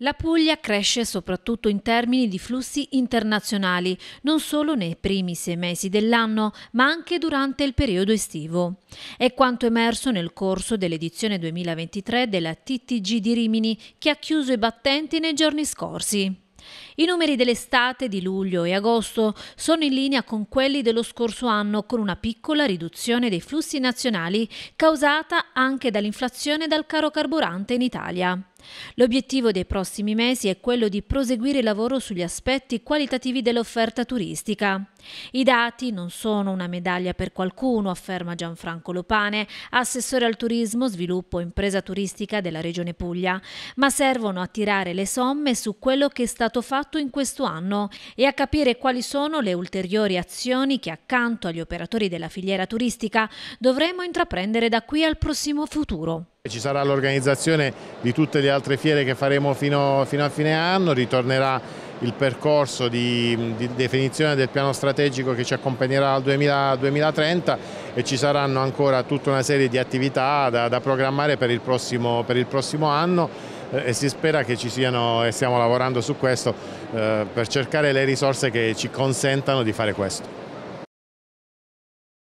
La Puglia cresce soprattutto in termini di flussi internazionali, non solo nei primi sei mesi dell'anno, ma anche durante il periodo estivo. È quanto emerso nel corso dell'edizione 2023 della TTG di Rimini, che ha chiuso i battenti nei giorni scorsi. I numeri dell'estate di luglio e agosto sono in linea con quelli dello scorso anno con una piccola riduzione dei flussi nazionali causata anche dall'inflazione e dal caro carburante in Italia. L'obiettivo dei prossimi mesi è quello di proseguire il lavoro sugli aspetti qualitativi dell'offerta turistica. I dati non sono una medaglia per qualcuno, afferma Gianfranco Lopane, assessore al turismo, sviluppo e impresa turistica della Regione Puglia, ma servono a tirare le somme su quello che è stato fatto in questo anno e a capire quali sono le ulteriori azioni che accanto agli operatori della filiera turistica dovremo intraprendere da qui al prossimo futuro. Ci sarà l'organizzazione di tutte le altre fiere che faremo fino, fino a fine anno, ritornerà il percorso di, di, definizione del piano strategico che ci accompagnerà al 2000, 2030 e ci saranno ancora tutta una serie di attività da, da programmare per il prossimo, per il prossimo anno eh, e si spera che ci siano, e stiamo lavorando su questo, eh, per cercare le risorse che ci consentano di fare questo.